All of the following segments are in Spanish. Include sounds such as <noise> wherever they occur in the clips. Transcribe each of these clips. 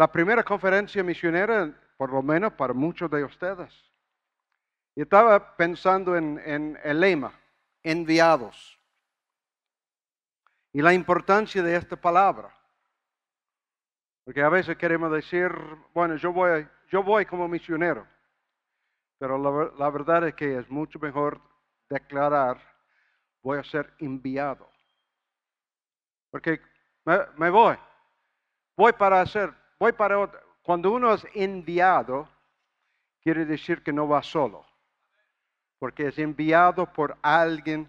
la primera conferencia misionera, por lo menos para muchos de ustedes. Y estaba pensando en, el lema, enviados, y la importancia de esta palabra. Porque a veces queremos decir, bueno, yo voy, yo voy como misionero, pero la, verdad es que es mucho mejor declarar, voy a ser enviado. Porque me, me voy, voy para hacer Voy para Cuando uno es enviado, quiere decir que no va solo, porque es enviado por alguien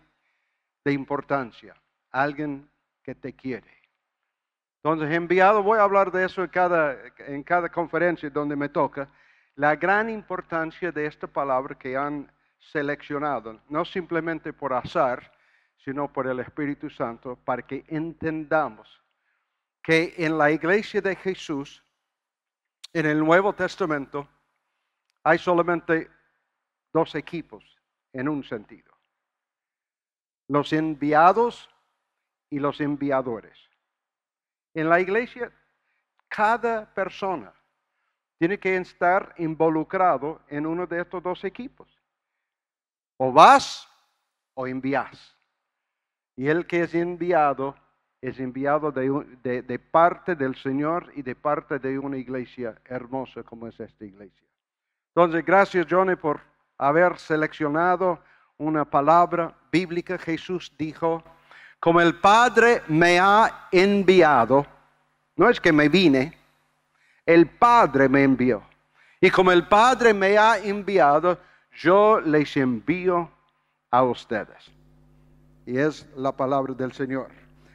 de importancia, alguien que te quiere. Entonces, enviado, voy a hablar de eso en cada, en cada conferencia donde me toca, la gran importancia de esta palabra que han seleccionado, no simplemente por azar, sino por el Espíritu Santo, para que entendamos que en la iglesia de Jesús, en el Nuevo Testamento, hay solamente dos equipos en un sentido. Los enviados y los enviadores. En la iglesia, cada persona tiene que estar involucrado en uno de estos dos equipos. O vas o envías. Y el que es enviado es enviado de, parte del Señor y de parte de una iglesia hermosa como es esta iglesia. Entonces, gracias Johnny por haber seleccionado una palabra bíblica. Jesús dijo, como el Padre me ha enviado, no es que me vine, el Padre me envió. Y como el Padre me ha enviado, yo les envío a ustedes. Y es la palabra del Señor.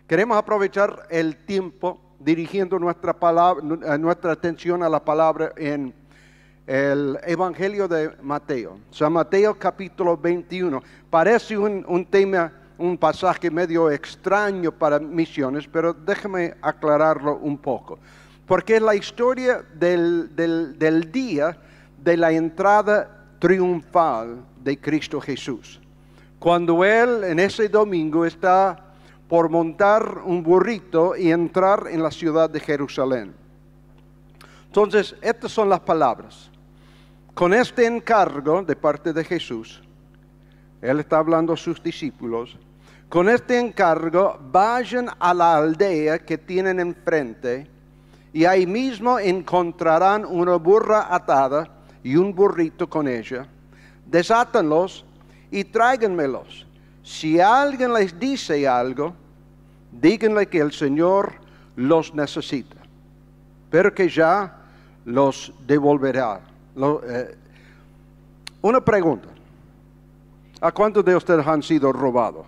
Queremos aprovechar el tiempo dirigiendo eh, nuestra, atención a la palabra en el Evangelio de Mateo. San Mateo capítulo 21. Parece un, tema, un pasaje medio extraño para misiones, pero déjeme aclararlo un poco. Porque es la historia del día de la entrada triunfal de Cristo Jesús. Cuando Él en ese domingo está por montar un burrito y entrar en la ciudad de Jerusalén. Entonces, estas son las palabras. Con este encargo de parte de Jesús, Él está hablando a sus discípulos, con este encargo vayan a la aldea que tienen enfrente y ahí mismo encontrarán una burra atada y un burrito con ella. Desátanlos y tráiganmelos. Si alguien les dice algo, díganle que el Señor los necesita, pero que ya los devolverá. Eh, una pregunta. ¿A cuántos de ustedes han sido robados?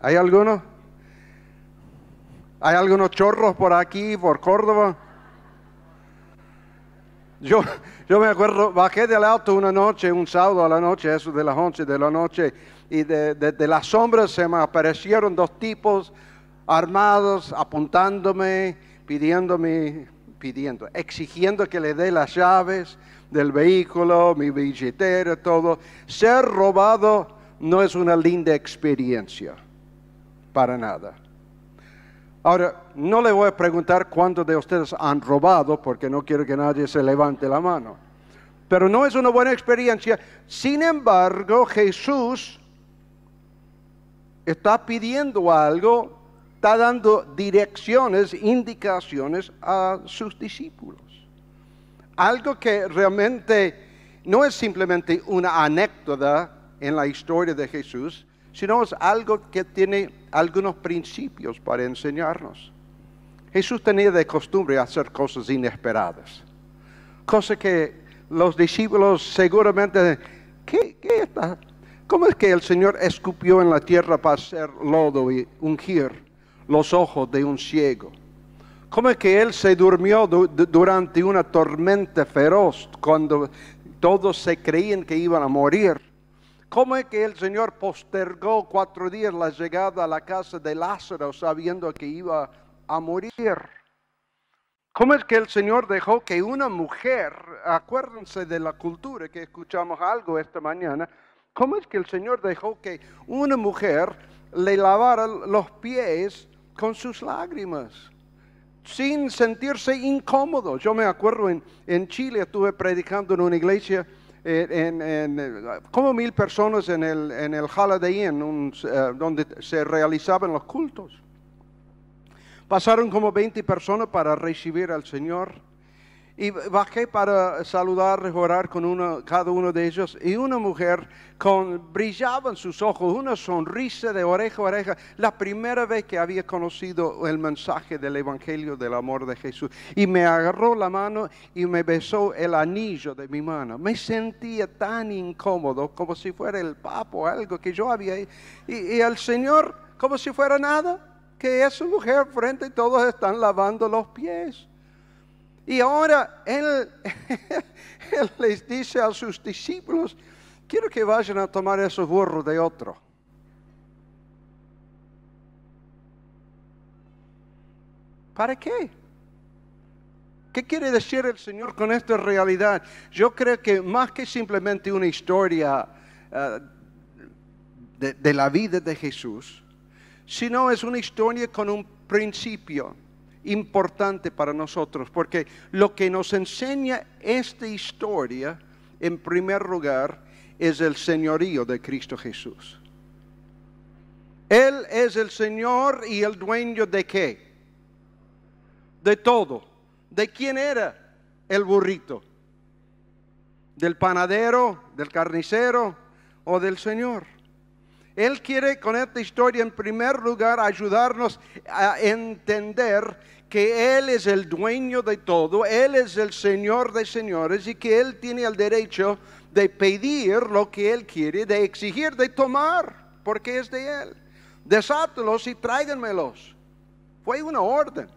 ¿Hay alguno? ¿Hay algunos chorros por aquí, por Córdoba? Yo, yo me acuerdo, bajé del auto una noche, un sábado a la noche, eso de las 11 de la noche, y de, de, de las sombras se me aparecieron dos tipos armados apuntándome, pidiéndome, pidiendo, exigiendo que le dé las llaves del vehículo, mi billetera, todo. Ser robado no es una linda experiencia, para nada. Ahora, no le voy a preguntar cuántos de ustedes han robado, porque no quiero que nadie se levante la mano. Pero no es una buena experiencia. Sin embargo, Jesús está pidiendo algo, está dando direcciones, indicaciones a sus discípulos. Algo que realmente no es simplemente una anécdota en la historia de Jesús, sino es algo que tiene algunos principios para enseñarnos. Jesús tenía de costumbre hacer cosas inesperadas, cosas que los discípulos seguramente, ¿qué, qué está? ¿Cómo es que el Señor escupió en la tierra para hacer lodo y ungir los ojos de un ciego? ¿Cómo es que Él se durmió durante una tormenta feroz cuando todos se creían que iban a morir? ¿Cómo es que el Señor postergó cuatro días la llegada a la casa de Lázaro sabiendo que iba a morir? ¿Cómo es que el Señor dejó que una mujer, acuérdense de la cultura que escuchamos algo esta mañana, ¿cómo es que el Señor dejó que una mujer le lavara los pies con sus lágrimas? Sin sentirse incómodo. Yo me acuerdo en, en Chile, estuve predicando en una iglesia como mil personas en el, en el Holiday Inn, eh, donde se realizaban los cultos. Pasaron como 20 personas para recibir al Señor. Y bajé para saludar, orar con uno, cada uno de ellos. Y una mujer con, brillaba en sus ojos, una sonrisa de oreja a oreja. La primera vez que había conocido el mensaje del Evangelio del amor de Jesús. Y me agarró la mano y me besó el anillo de mi mano. Me sentía tan incómodo, como si fuera el papo algo que yo había. Y, y el Señor, como si fuera nada, que esa mujer frente a todos están lavando los pies. Y ahora <laughs> él, les dice a sus discípulos, quiero que vayan a tomar esos burros de otro. ¿Para qué? ¿Qué quiere decir el Señor con esta realidad? Yo creo que más que simplemente una historia eh, de la vida de Jesús, sino es una historia con un principio importante para nosotros, porque lo que nos enseña esta historia, en primer lugar, es el señorío de Cristo Jesús. Él es el Señor y el dueño de qué? De todo. ¿De quién era el burrito? ¿Del panadero, del carnicero o del Señor? Él quiere con esta historia en primer lugar ayudarnos a entender que Él es el dueño de todo, Él es el Señor de señores y que Él tiene el derecho de pedir lo que Él quiere, de exigir, de tomar, porque es de Él. Desátelos y tráiganmelos. Fue una orden,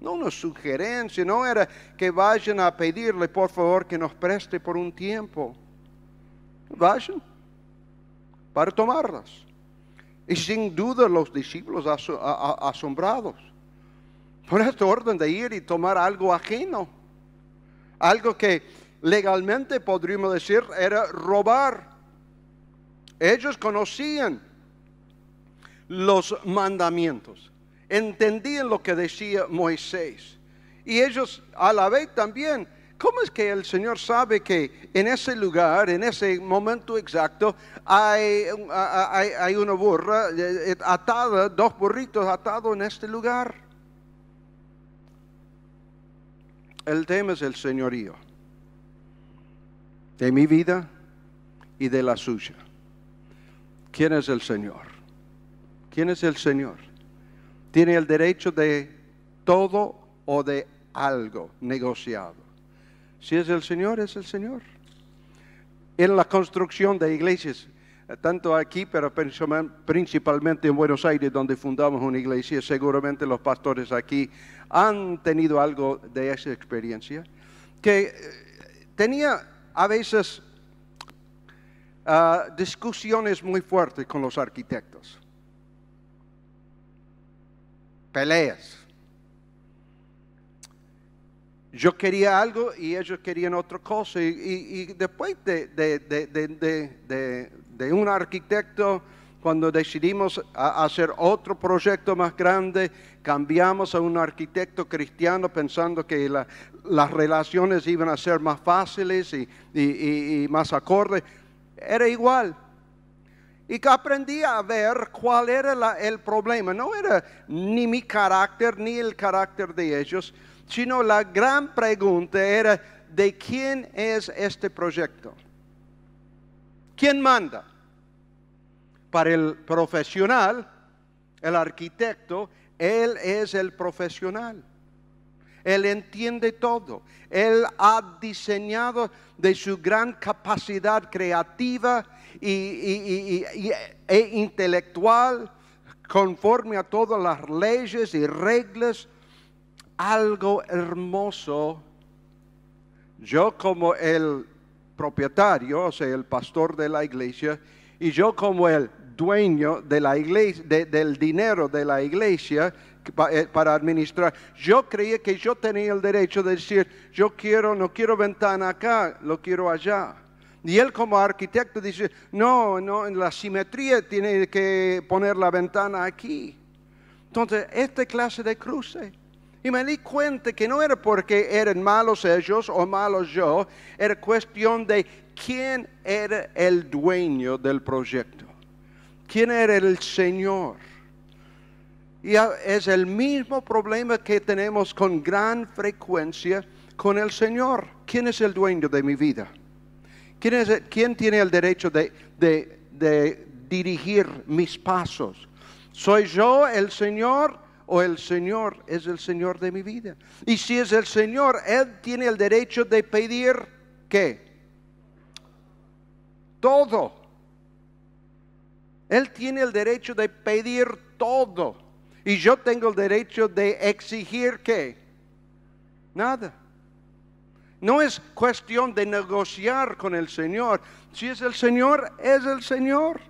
no una sugerencia, no era que vayan a pedirle, por favor, que nos preste por un tiempo. Vayan para tomarlas. Y sin duda los discípulos asombrados por esta orden de ir y tomar algo ajeno. Algo que legalmente podríamos decir era robar. Ellos conocían los mandamientos, entendían lo que decía Moisés. Y ellos a la vez también, ¿cómo es que el Señor sabe que en ese lugar, en ese momento exacto, hay, hay, hay una burra eh, eh, atada, dos burritos atados en este lugar? El tema es el señorío de mi vida y de la suya. ¿Quién es el Señor? ¿Quién es el Señor? Tiene el derecho de todo o de algo negociado. Si es el Señor, es el Señor. En la construcción de iglesias, eh, tanto aquí, pero principalmente en Buenos Aires, donde fundamos una iglesia, seguramente los pastores aquí han tenido algo de esa experiencia, que eh, tenía a veces ah, discusiones muy fuertes con los arquitectos, peleas. Yo quería algo y ellos querían otra cosa. Y, después de, de un arquitecto cuando decidimos hacer otro proyecto más grande, cambiamos a un arquitecto cristiano pensando que las relaciones iban a ser más fáciles y, más acordes. Era igual, y que aprendí a ver cuál era el problema. No era ni mi carácter ni el carácter de ellos, sino la gran pregunta era, ¿de quién es este proyecto? ¿Quién manda? Para el profesional, el arquitecto, él es el profesional. Él entiende todo. Él ha diseñado de su gran capacidad creativa y, e intelectual, conforme a todas las leyes y reglas, algo hermoso. Yo como el propietario, o sea, el pastor de la iglesia, y yo como el dueño de la iglesia, del dinero de la iglesia eh, para administrar. Yo creía que yo tenía el derecho de decir, yo quiero, no quiero ventana acá, lo quiero allá. Y él como arquitecto dice, no, no, en la simetría tiene que poner la ventana aquí. Entonces, esta clase de cruce. Y me di cuenta que no era porque eran malos ellos o malos yo, era cuestión de quién era el dueño del proyecto quién era el Señor. Y es el mismo problema que tenemos con gran frecuencia con el Señor. ¿Quién es el dueño de mi vida? ¿Quién, tiene el derecho de, dirigir mis pasos? ¿Soy yo el Señor o el Señor es el Señor de mi vida? Y si es el Señor, Él tiene el derecho de pedir qué? Todo. Él tiene el derecho de pedir todo. Y yo tengo el derecho de exigir que nada. No es cuestión de negociar con el Señor. Si es el Señor, es el Señor.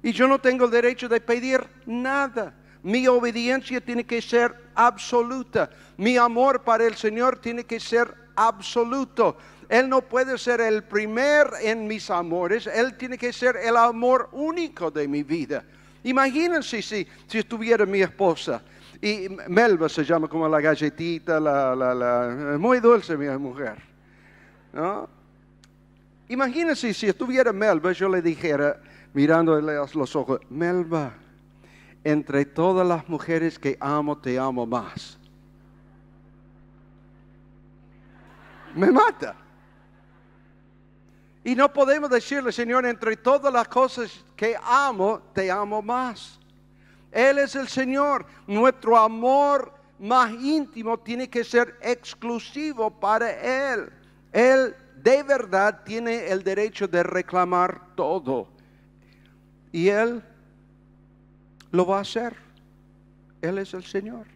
Y yo no tengo el derecho de pedir nada. Mi obediencia tiene que ser absoluta. Mi amor para el Señor tiene que ser absoluto. Él no puede ser el primer en mis amores, Él tiene que ser el amor único de mi vida. Imagínense si, si estuviera mi esposa. Y Melba se llama como la galletita, la, muy dulce mi mujer. Imagínense si estuviera Melba, yo le dijera, mirándole a los ojos, Melba, entre todas las mujeres que amo, te amo más. Me mata. Y no podemos decirle, Señor, entre todas las cosas que amo, te amo más. Él es el Señor. Nuestro amor más íntimo tiene que ser exclusivo para Él. Él de verdad tiene el derecho de reclamar todo. Y Él lo va a hacer. Él es el Señor.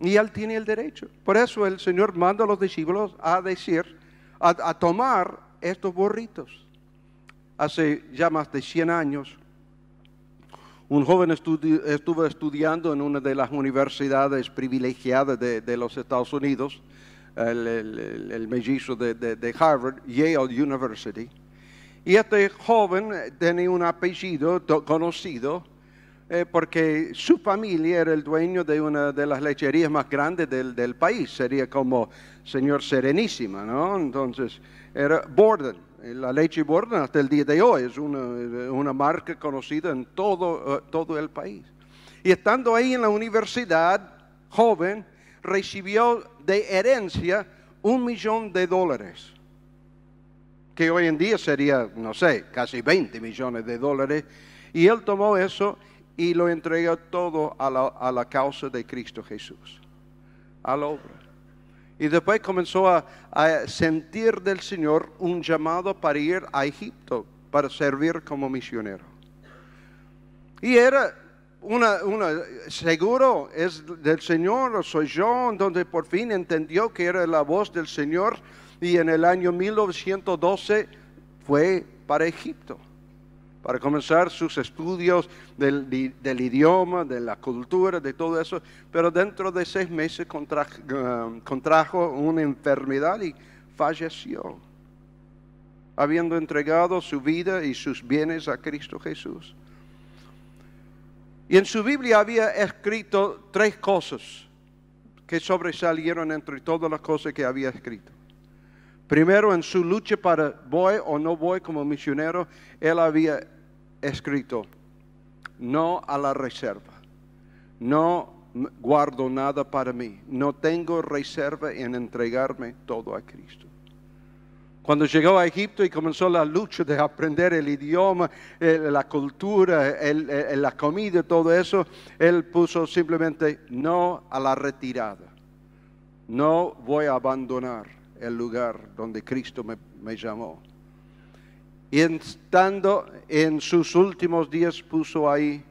Y Él tiene el derecho. Por eso el Señor manda a los discípulos a decir, a, tomar estos borritos. Hace ya más de 100 años, un joven estuvo estudiando en una de las universidades privilegiadas de, los Estados Unidos, el, el, de, de, Harvard, Yale University. Y este joven eh, tenía un apellido conocido eh, porque su familia era el dueño de una de las lecherías más grandes del, del país, sería como Señor Serenísima, ¿no? Entonces, era Borden, eh, la leche Borden hasta el día de hoy es una, eh, marca conocida en todo, todo el país. Y estando ahí en la universidad, joven, recibió de herencia un millón de dólares, que hoy en día sería, no sé, casi 20 millones de dólares, y él tomó eso y lo entrega todo a la, causa de Cristo Jesús, a la obra. Y después comenzó a, sentir del Señor un llamado para ir a Egipto, para servir como misionero. Y era seguro, es del Señor, soy yo, donde por fin entendió que era la voz del Señor. Y en el año 1912 fue para Egipto para comenzar sus estudios del, idioma, de la cultura, de todo eso, pero dentro de seis meses um, contrajo una enfermedad y falleció, habiendo entregado su vida y sus bienes a Cristo Jesús. Y en su Biblia había escrito tres cosas que sobresalieron entre todas las cosas que había escrito. Primero, en su lucha para voy o no voy como misionero, él había escrito, no a la reserva, no guardo nada para mí, no tengo reserva en entregarme todo a Cristo. Cuando llegó a Egipto y comenzó la lucha de aprender el idioma, eh, la cultura, eh, la comida, todo eso, él puso simplemente no a la retirada, no voy a abandonar el lugar donde Cristo me, llamó. Y estando en sus últimos días puso ahí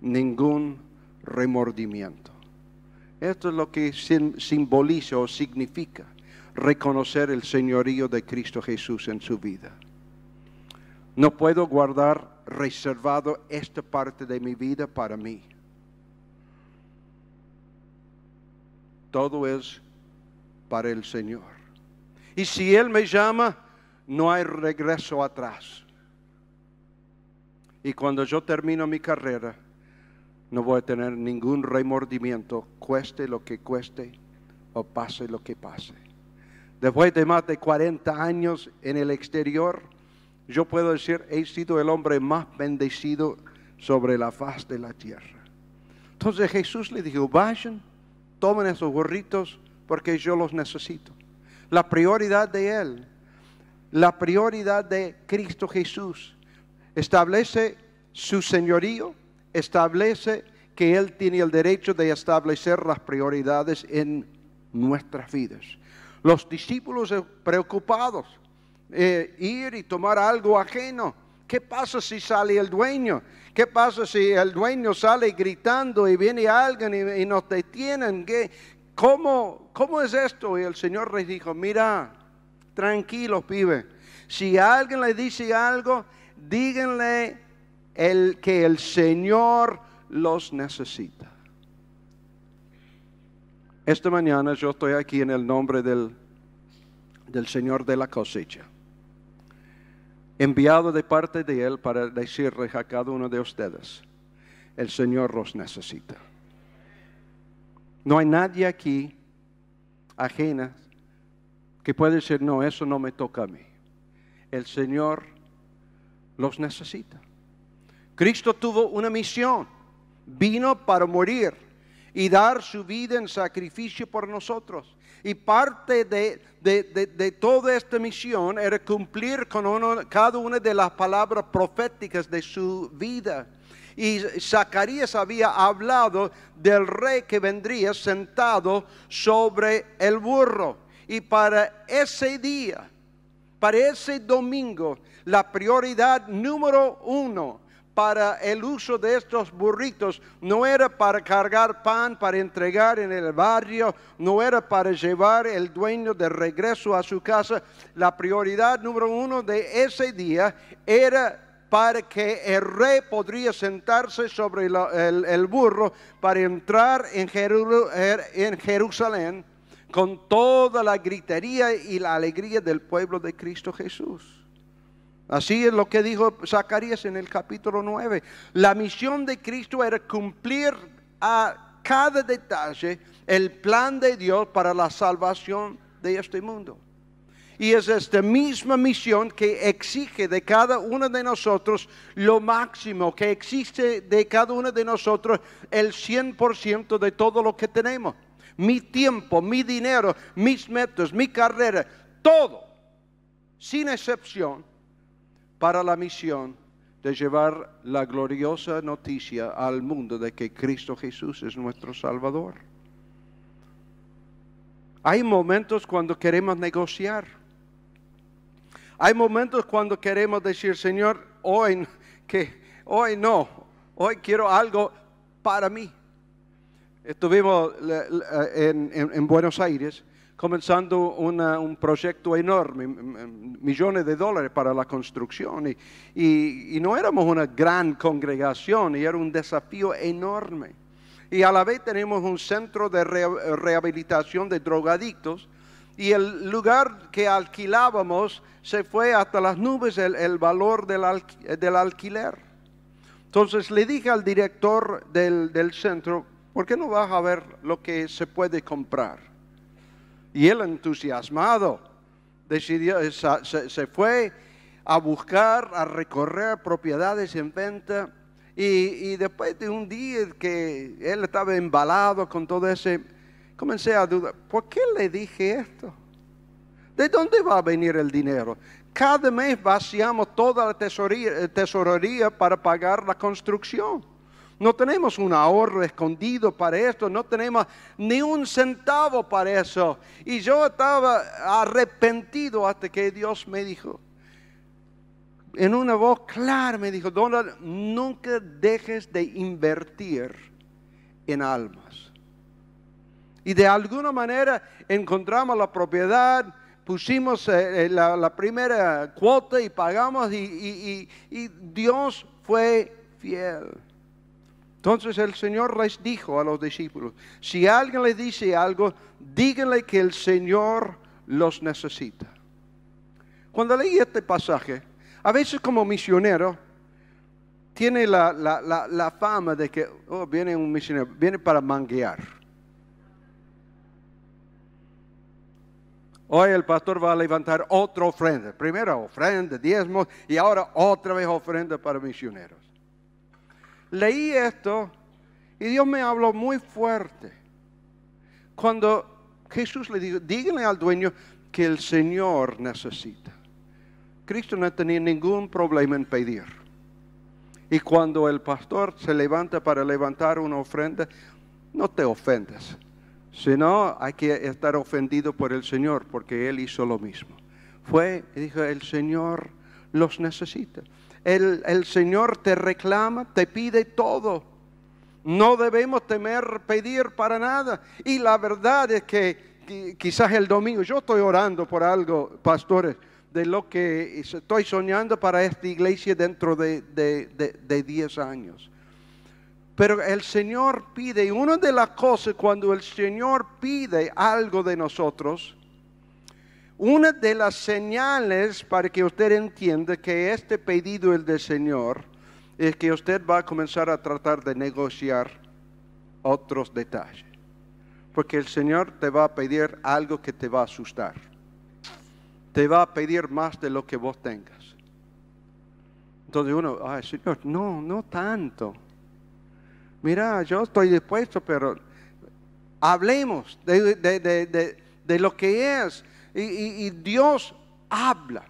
ningún remordimiento. Esto es lo que simboliza o significa reconocer el señorío de Cristo Jesús en su vida. No puedo guardar reservado esta parte de mi vida para mí. Todo es para el Señor. Y si Él me llama, no hay regreso atrás. Y cuando yo termino mi carrera, no voy a tener ningún remordimiento, cueste lo que cueste o pase lo que pase. Después de más de 40 años en el exterior, yo puedo decir, he sido el hombre más bendecido sobre la faz de la tierra. Entonces Jesús le dijo, vayan, tomen esos gorritos porque yo los necesito la prioridad de Él, la prioridad de Cristo Jesús. Establece su señorío, establece que Él tiene el derecho de establecer las prioridades en nuestras vidas. Los discípulos eh, preocupados, eh, ir y tomar algo ajeno. ¿Qué pasa si sale el dueño? ¿Qué pasa si el dueño sale gritando y viene alguien y, y nos detienen? ¿Qué, ¿cómo, ¿cómo es esto? Y el Señor les dijo, mira, tranquilos, pibe Si alguien le dice algo, díganle el, que el Señor los necesita. Esta mañana yo estoy aquí en el nombre del, del Señor de la cosecha, enviado de parte de Él para decirles a cada uno de ustedes, el Señor los necesita. No hay nadie aquí ajena que puede decir, no, eso no me toca a mí. El Señor los necesita. Cristo tuvo una misión, vino para morir y dar su vida en sacrificio por nosotros. Y parte de, toda esta misión era cumplir con cada una de las palabras proféticas de su vida y Zacarías había hablado del rey que vendría sentado sobre el burro. Y para ese día, para ese domingo, la prioridad número uno para el uso de estos burritos no era para cargar pan, para entregar en el barrio, no era para llevar el dueño de regreso a su casa. La prioridad número uno de ese día era para que el rey podría sentarse sobre el, burro para entrar en, er, en Jerusalén con toda la gritería y la alegría del pueblo de Cristo Jesús. Así es lo que dijo Zacarías en el capítulo 9. La misión de Cristo era cumplir a cada detalle el plan de Dios para la salvación de este mundo. Y es esta misma misión que exige de cada uno de nosotros lo máximo, que existe de cada uno de nosotros el 100% de todo lo que tenemos. Mi tiempo, mi dinero, mis metas, mi carrera, todo, sin excepción, para la misión de llevar la gloriosa noticia al mundo de que Cristo Jesús es nuestro Salvador. Hay momentos cuando queremos negociar. Hay momentos cuando queremos decir, Señor, hoy, <laughs> que, hoy no, hoy quiero algo para mí. Estuvimos eh, en, Buenos Aires comenzando un proyecto enorme, millones de dólares para la construcción, y, y no éramos una gran congregación, y era un desafío enorme. Y a la vez tenemos un centro de rehabilitación de drogadictos, y el lugar que alquilábamos se fue hasta las nubes el, valor del, alquiler. Entonces le dije al director del, centro, ¿por qué no vas a ver lo que se puede comprar? Y él entusiasmado decidió, se, fue a buscar, a recorrer propiedades en venta. Y, y, después de un día que él estaba embalado con todo ese, comencé a dudar, ¿por qué le dije esto? ¿De dónde va a venir el dinero? Cada mes vaciamos toda la eh, tesorería, para pagar la construcción. No tenemos un ahorro escondido para esto, no tenemos ni un centavo para eso. Y yo estaba arrepentido hasta que Dios me dijo, en una voz clara me dijo, Donald, nunca dejes de invertir en almas. Y de alguna manera encontramos la propiedad, pusimos eh, eh, la, primera cuota y pagamos y, Dios fue fiel. Entonces el Señor les dijo a los discípulos, si alguien les dice algo, díganle que el Señor los necesita. Cuando leí este pasaje, a veces como misionero, tiene la, fama de que oh, viene un misionero, viene para manguear. Hoy el pastor va a levantar otra ofrenda. Primera ofrenda, diezmos y ahora otra vez ofrenda para misioneros. Leí esto y Dios me habló muy fuerte. Cuando Jesús le dijo, díganle al dueño que el Señor necesita. Cristo no tenía ningún problema en pedir. Y cuando el pastor se levanta para levantar una ofrenda, no te ofendes. Si no, hay que estar ofendido por el Señor, porque Él hizo lo mismo. Fue dijo, el Señor los necesita. El, Señor te reclama, te pide todo. No debemos temer pedir para nada. Y la verdad es que quizás el domingo, yo estoy orando por algo, pastores, de lo que estoy soñando para esta iglesia dentro de 10 años. Pero el Señor pide, y una de las cosas cuando el Señor pide algo de nosotros, una de las señales para que usted entienda que este pedido es del Señor es que usted va a comenzar a tratar de negociar otros detalles. Porque el Señor te va a pedir algo que te va a asustar. Te va a pedir más de lo que vos tengas. Entonces uno, ay Señor, no, no tanto mira, yo estoy dispuesto, pero hablemos de, lo que es. Y, y Dios habla.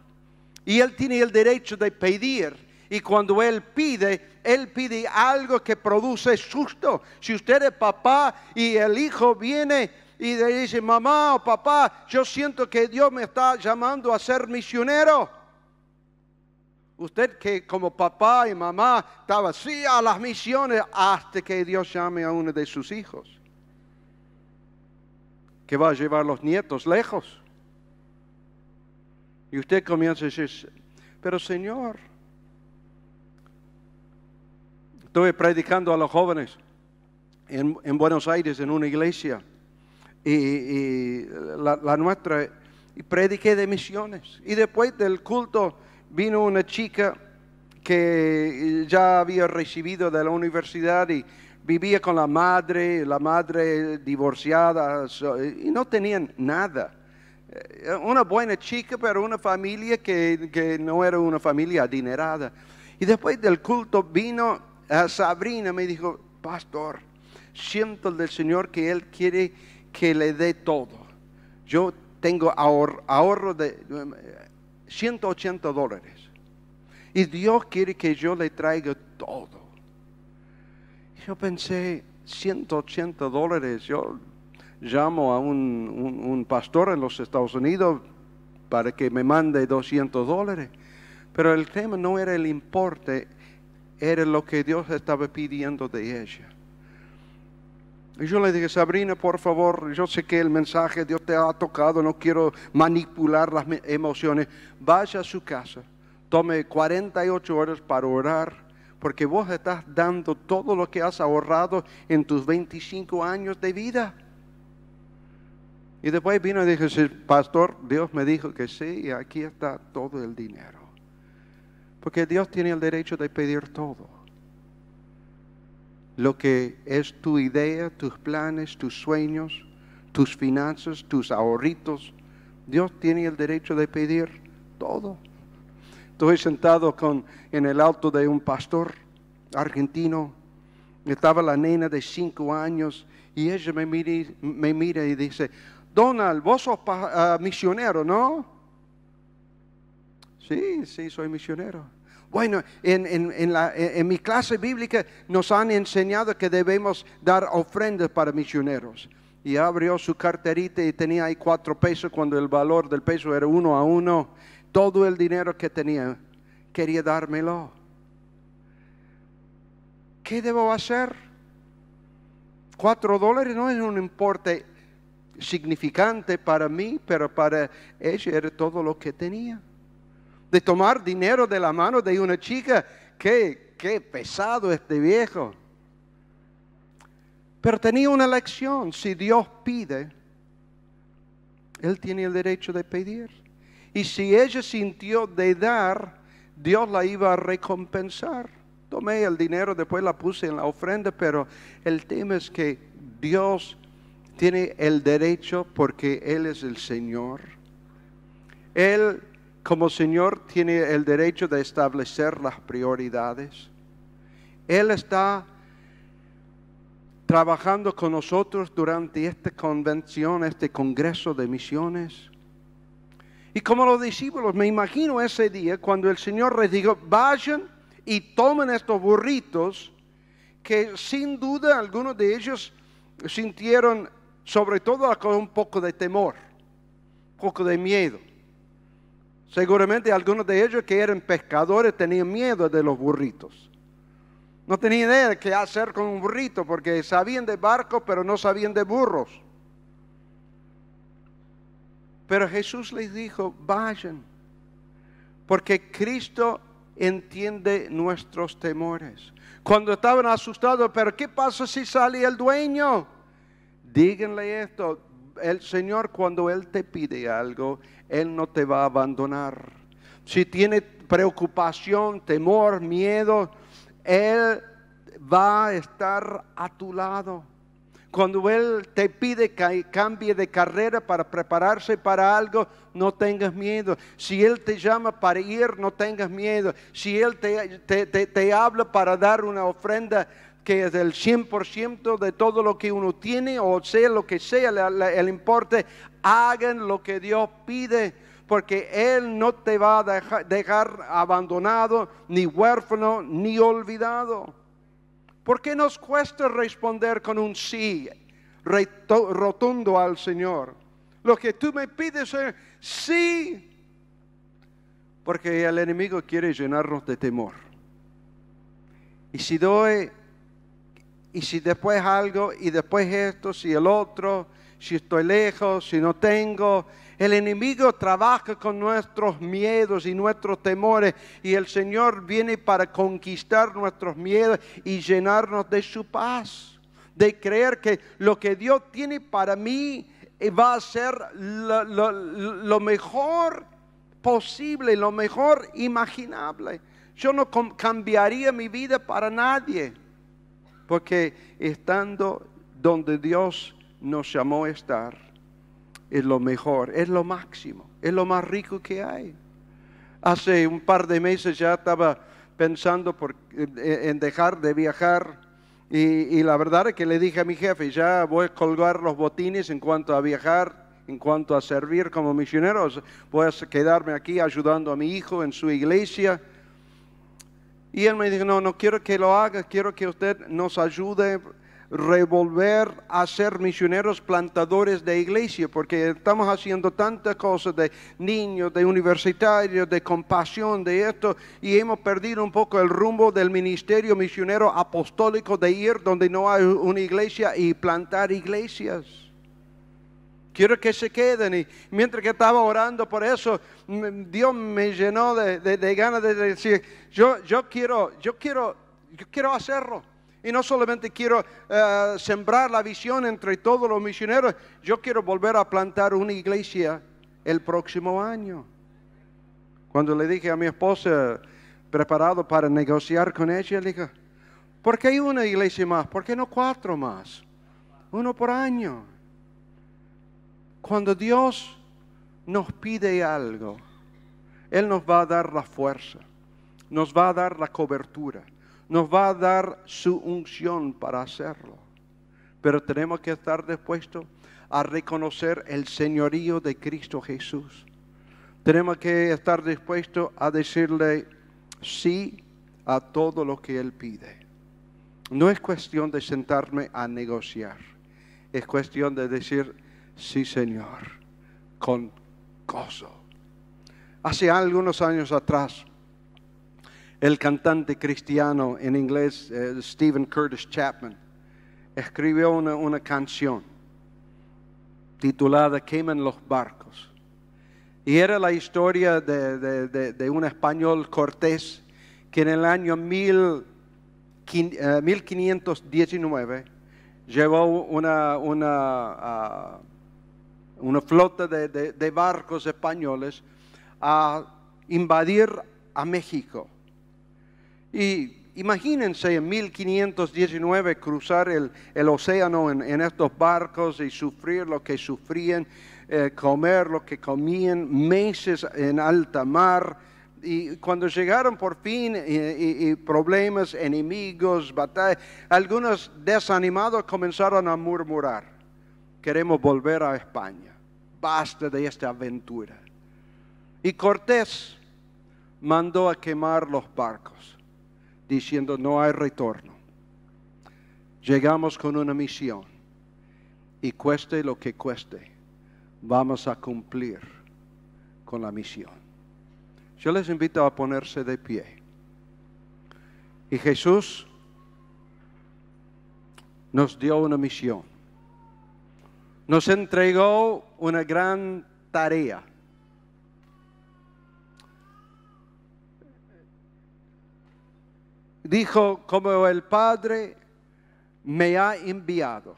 Y Él tiene el derecho de pedir. Y cuando Él pide, Él pide algo que produce susto. Si usted es papá y el hijo viene y le dice, mamá o papá, yo siento que Dios me está llamando a ser misionero. Usted que como papá y mamá estaba así a las misiones hasta que Dios llame a uno de sus hijos. Que va a llevar los nietos lejos. Y usted comienza a decir, pero Señor, estuve predicando a los jóvenes en, Buenos Aires en una iglesia y, la, la, nuestra y prediqué de misiones. Y después del culto vino una chica que eh, ya había recibido de la universidad y vivía con la madre, la madre divorciada, y no tenían nada. Eh, una buena chica, pero una familia que, no era una familia adinerada. Y después del culto vino a eh, Sabrina, me dijo, pastor, siento del Señor que Él quiere que le dé todo. Yo tengo ahorro de, 180 dólares. Y Dios quiere que yo le traiga todo. Yo pensé, 180 dólares, yo llamo a un, pastor en los Estados Unidos para que me mande 200 dólares. Pero el tema no era el importe, era lo que Dios estaba pidiendo de ella. Y yo le dije, Sabrina, por favor, yo sé que el mensaje Dios te ha tocado, no quiero manipular las emociones. Vaya a su casa, tome 48 horas para orar, porque vos estás dando todo lo que has ahorrado en tus 25 años de vida. Y después vino y dijo, pastor, Dios me dijo que sí, y aquí está todo el dinero. Porque Dios tiene el derecho de pedir todo lo que es tu idea, tus planes, tus sueños, tus finanzas, tus ahorritos. Dios tiene el derecho de pedir todo. Estoy sentado en el auto de un pastor argentino. Estaba la nena de cinco años y ella me mira, me y dice, Donald, vos sos ah, misionero, ¿no? Sí, sí, soy misionero. Bueno, en, mi clase bíblica nos han enseñado que debemos dar ofrendas para misioneros. Y abrió su carterita y tenía ahí cuatro pesos cuando el valor del peso era uno a uno. Todo el dinero que tenía quería dármelo. ¿Qué debo hacer? Cuatro dólares no es un importe significante para mí, pero para ella era todo lo que tenía de tomar dinero de la mano de una chica. Qué, qué pesado este viejo. Pero tenía una lección. Si Dios pide, Él tiene el derecho de pedir. Y si ella sintió de dar, Dios la iba a recompensar. Tomé el dinero, después la puse en la ofrenda, pero el tema es que Dios tiene el derecho porque Él es el Señor. Él como Señor tiene el derecho de establecer las prioridades. Él está trabajando con nosotros durante esta convención, este Congreso de Misiones. Y como los discípulos, me imagino ese día cuando el Señor les dijo, vayan y tomen estos burritos, que sin duda algunos de ellos sintieron sobre todo un poco de temor, un poco de miedo. Seguramente algunos de ellos que eran pescadores tenían miedo de los burritos. No tenían idea de qué hacer con un burrito porque sabían de barcos pero no sabían de burros. Pero Jesús les dijo, vayan, porque Cristo entiende nuestros temores. Cuando estaban asustados, pero ¿qué pasa si sale el dueño? Díganle esto, el Señor cuando Él te pide algo, Él no te va a abandonar. Si tiene preocupación, temor, miedo, Él va a estar a tu lado. Cuando Él te pide que cambie de carrera para prepararse para algo, no tengas miedo. Si Él te llama para ir, no tengas miedo. Si Él te, te, te habla para dar una ofrenda, que es el 100% de todo lo que uno tiene, o sea, lo que sea el importe, hagan lo que Dios pide, porque Él no te va a dejar, abandonado, ni huérfano, ni olvidado. ¿Por qué nos cuesta responder con un sí rotundo al Señor? Lo que tú me pides es sí, porque el enemigo quiere llenarnos de temor. Y si doy y si después algo, y después esto, si el otro, si estoy lejos, si no tengo. El enemigo trabaja con nuestros miedos y nuestros temores y el Señor viene para conquistar nuestros miedos y llenarnos de su paz, de creer que lo que Dios tiene para mí eh, va a ser lo, mejor posible, lo mejor imaginable. Yo no cambiaría mi vida para nadie. Porque estando donde Dios nos llamó a estar, es lo mejor, es lo máximo, es lo más rico que hay. Hace un par de meses ya estaba pensando en dejar de viajar y, la verdad es que le dije a mi jefe, ya voy a colgar los botines en cuanto a viajar, en cuanto a servir como misioneros, voy a quedarme aquí ayudando a mi hijo en su iglesia y él me dijo, no, no quiero que lo haga, quiero que usted nos ayude a revolver a ser misioneros plantadores de iglesia, porque estamos haciendo tantas cosas de niños, de universitarios, de compasión, de esto, y hemos perdido un poco el rumbo del ministerio misionero apostólico de ir donde no hay una iglesia y plantar iglesias. Quiero que se queden. Y mientras que estaba orando por eso, Dios me llenó de, ganas de decir, yo, yo, quiero, yo, quiero, yo quiero hacerlo. Y no solamente quiero eh, sembrar la visión entre todos los misioneros, yo quiero volver a plantar una iglesia el próximo año. Cuando le dije a mi esposa, preparado para negociar con ella, le dije, ¿por qué hay una iglesia más? ¿Por qué no cuatro más? Uno por año. Cuando Dios nos pide algo, Él nos va a dar la fuerza, nos va a dar la cobertura, nos va a dar su unción para hacerlo. Pero tenemos que estar dispuestos a reconocer el señorío de Cristo Jesús. Tenemos que estar dispuestos a decirle sí a todo lo que Él pide. No es cuestión de sentarme a negociar, es cuestión de decir, Sí, Señor, con gozo. Hace algunos años atrás, el cantante cristiano en inglés, eh, Stephen Curtis Chapman, escribió una, canción titulada Queman los barcos. Y era la historia de, un español cortés que en el año 1519 eh, llevó una, una ah, una flota de, barcos españoles, a invadir a México. Y imagínense en 1519 cruzar el, océano en, estos barcos y sufrir lo que sufrían, eh, comer lo que comían, meses en alta mar. Y cuando llegaron por fin eh, problemas, enemigos, batallas, algunos desanimados comenzaron a murmurar, queremos volver a España basta de esta aventura. Y Cortés mandó a quemar los barcos, diciendo, no hay retorno. Llegamos con una misión y cueste lo que cueste, vamos a cumplir con la misión. Yo les invito a ponerse de pie. Y Jesús nos dio una misión nos entregó una gran tarea. Dijo, como el Padre me ha enviado,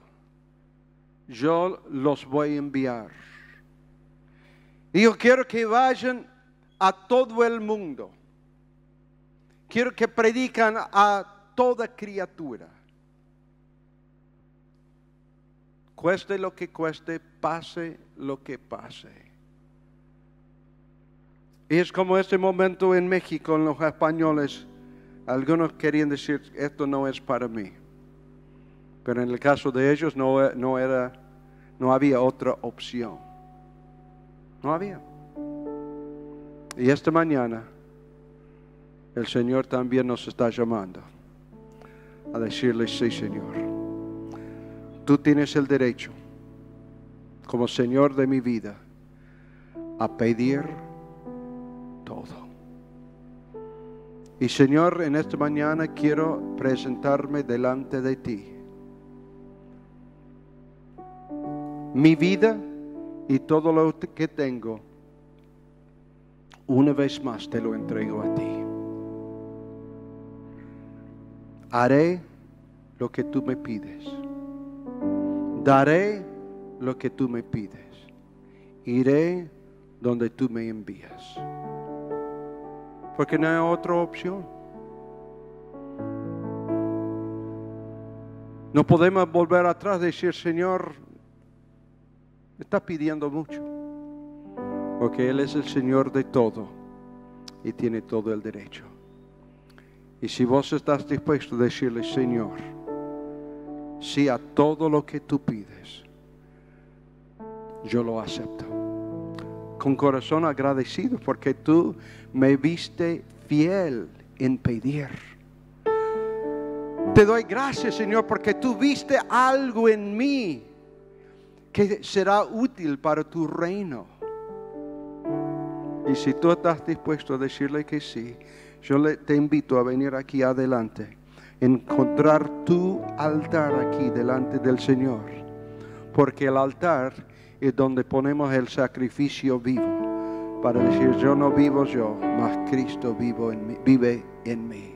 yo los voy a enviar. Dijo, quiero que vayan a todo el mundo. Quiero que predican a toda criatura. Cueste lo que cueste, pase lo que pase. Y es como este momento en México, en los españoles, algunos querían decir, esto no es para mí. Pero en el caso de ellos no, no era, no había otra opción. No había. Y esta mañana el Señor también nos está llamando a decirle, sí Señor. Tú tienes el derecho, como Señor de mi vida, a pedir todo. Y Señor, en esta mañana quiero presentarme delante de ti. Mi vida y todo lo que tengo, una vez más te lo entrego a ti. Haré lo que tú me pides daré lo que tú me pides, iré donde tú me envías. Porque no hay otra opción. No podemos volver atrás y decir, Señor, Está estás pidiendo mucho. Porque Él es el Señor de todo y tiene todo el derecho. Y si vos estás dispuesto a decirle, Señor, si a todo lo que tú pides, yo lo acepto. Con corazón agradecido porque tú me viste fiel en pedir. Te doy gracias, Señor, porque tú viste algo en mí que será útil para tu reino. Y si tú estás dispuesto a decirle que sí, yo te invito a venir aquí adelante, encontrar tu altar aquí delante del Señor, porque el altar es donde ponemos el sacrificio vivo para decir, yo no vivo yo, mas Cristo vivo en mí, vive en mí.